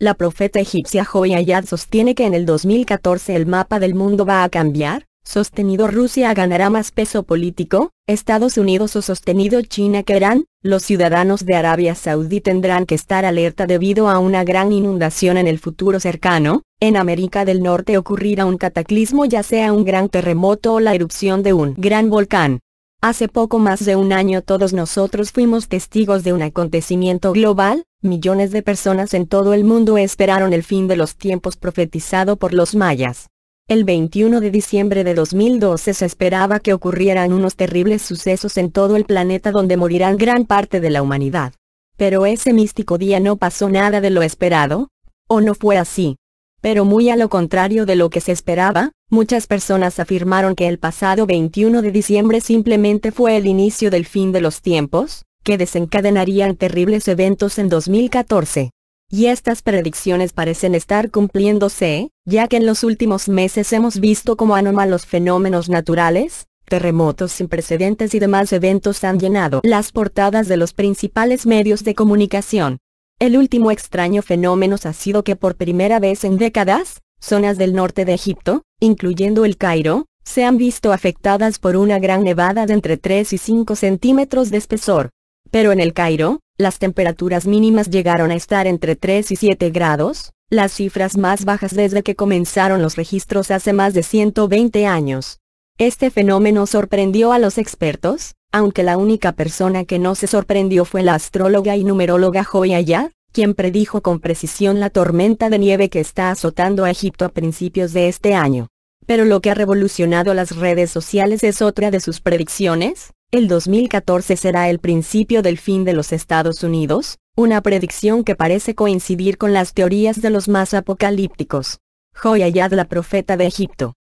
La profeta egipcia Ayad sostiene que en el 2014 el mapa del mundo va a cambiar, sostenido Rusia ganará más peso político, Estados Unidos o sostenido China que los ciudadanos de Arabia Saudí tendrán que estar alerta debido a una gran inundación en el futuro cercano, en América del Norte ocurrirá un cataclismo ya sea un gran terremoto o la erupción de un gran volcán. Hace poco más de un año todos nosotros fuimos testigos de un acontecimiento global, millones de personas en todo el mundo esperaron el fin de los tiempos profetizado por los mayas. El 21 de diciembre de 2012 se esperaba que ocurrieran unos terribles sucesos en todo el planeta donde morirán gran parte de la humanidad. Pero ese místico día no pasó nada de lo esperado, ¿o no fue así? Pero muy a lo contrario de lo que se esperaba, muchas personas afirmaron que el pasado 21 de diciembre simplemente fue el inicio del fin de los tiempos, que desencadenarían terribles eventos en 2014. Y estas predicciones parecen estar cumpliéndose, ya que en los últimos meses hemos visto como anómalos fenómenos naturales, terremotos sin precedentes y demás eventos han llenado las portadas de los principales medios de comunicación. El último extraño fenómeno ha sido que por primera vez en décadas, zonas del norte de Egipto, incluyendo el Cairo, se han visto afectadas por una gran nevada de entre 3 y 5 centímetros de espesor. Pero en el Cairo, las temperaturas mínimas llegaron a estar entre 3 y 7 grados, las cifras más bajas desde que comenzaron los registros hace más de 120 años. Este fenómeno sorprendió a los expertos, aunque la única persona que no se sorprendió fue la astróloga y numeróloga Joya quien predijo con precisión la tormenta de nieve que está azotando a Egipto a principios de este año. Pero lo que ha revolucionado las redes sociales es otra de sus predicciones, el 2014 será el principio del fin de los Estados Unidos, una predicción que parece coincidir con las teorías de los más apocalípticos. Ayad, la profeta de Egipto.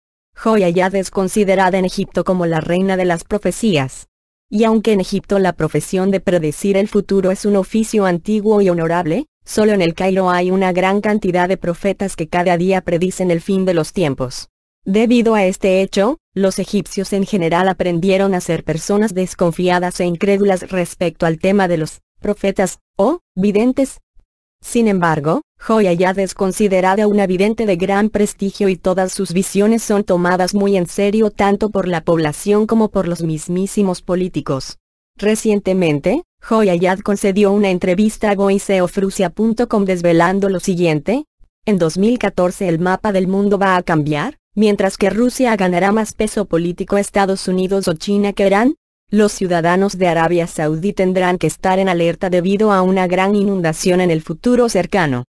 Ayad es considerada en Egipto como la reina de las profecías. Y aunque en Egipto la profesión de predecir el futuro es un oficio antiguo y honorable, solo en el Cairo hay una gran cantidad de profetas que cada día predicen el fin de los tiempos. Debido a este hecho, los egipcios en general aprendieron a ser personas desconfiadas e incrédulas respecto al tema de los profetas, o videntes, sin embargo, Yad es considerada una vidente de gran prestigio y todas sus visiones son tomadas muy en serio tanto por la población como por los mismísimos políticos. Recientemente, Yad concedió una entrevista a voiceofrusia.com desvelando lo siguiente, en 2014 el mapa del mundo va a cambiar, mientras que Rusia ganará más peso político a Estados Unidos o China que Irán, los ciudadanos de Arabia Saudí tendrán que estar en alerta debido a una gran inundación en el futuro cercano.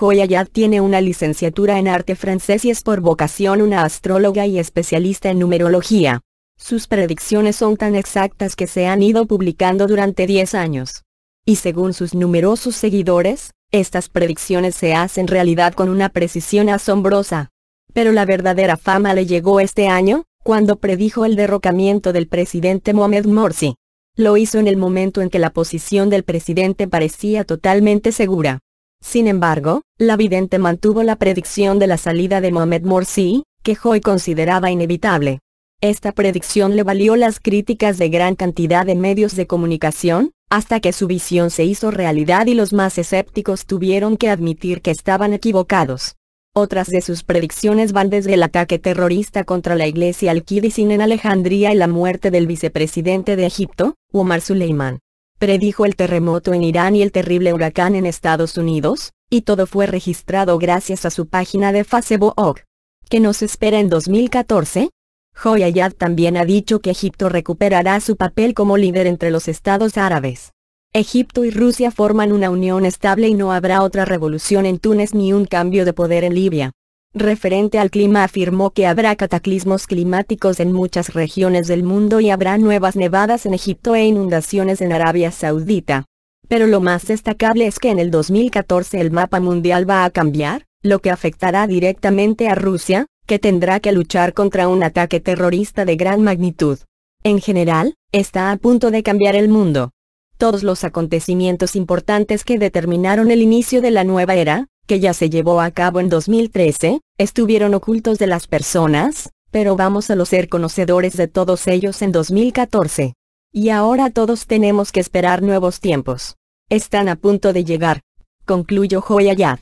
Yad tiene una licenciatura en arte francés y es por vocación una astróloga y especialista en numerología. Sus predicciones son tan exactas que se han ido publicando durante 10 años. Y según sus numerosos seguidores, estas predicciones se hacen realidad con una precisión asombrosa. Pero la verdadera fama le llegó este año, cuando predijo el derrocamiento del presidente Mohamed Morsi. Lo hizo en el momento en que la posición del presidente parecía totalmente segura. Sin embargo, la vidente mantuvo la predicción de la salida de Mohamed Morsi, que Hoy consideraba inevitable. Esta predicción le valió las críticas de gran cantidad de medios de comunicación, hasta que su visión se hizo realidad y los más escépticos tuvieron que admitir que estaban equivocados. Otras de sus predicciones van desde el ataque terrorista contra la iglesia al-Qidisin en Alejandría y la muerte del vicepresidente de Egipto, Omar Suleiman. Predijo el terremoto en Irán y el terrible huracán en Estados Unidos, y todo fue registrado gracias a su página de Facebook. ¿Qué nos espera en 2014? Ayad también ha dicho que Egipto recuperará su papel como líder entre los estados árabes. Egipto y Rusia forman una unión estable y no habrá otra revolución en Túnez ni un cambio de poder en Libia. Referente al clima afirmó que habrá cataclismos climáticos en muchas regiones del mundo y habrá nuevas nevadas en Egipto e inundaciones en Arabia Saudita. Pero lo más destacable es que en el 2014 el mapa mundial va a cambiar, lo que afectará directamente a Rusia, que tendrá que luchar contra un ataque terrorista de gran magnitud. En general, está a punto de cambiar el mundo todos los acontecimientos importantes que determinaron el inicio de la nueva era, que ya se llevó a cabo en 2013, estuvieron ocultos de las personas, pero vamos a los ser conocedores de todos ellos en 2014. Y ahora todos tenemos que esperar nuevos tiempos. Están a punto de llegar. Concluyo Joyayad.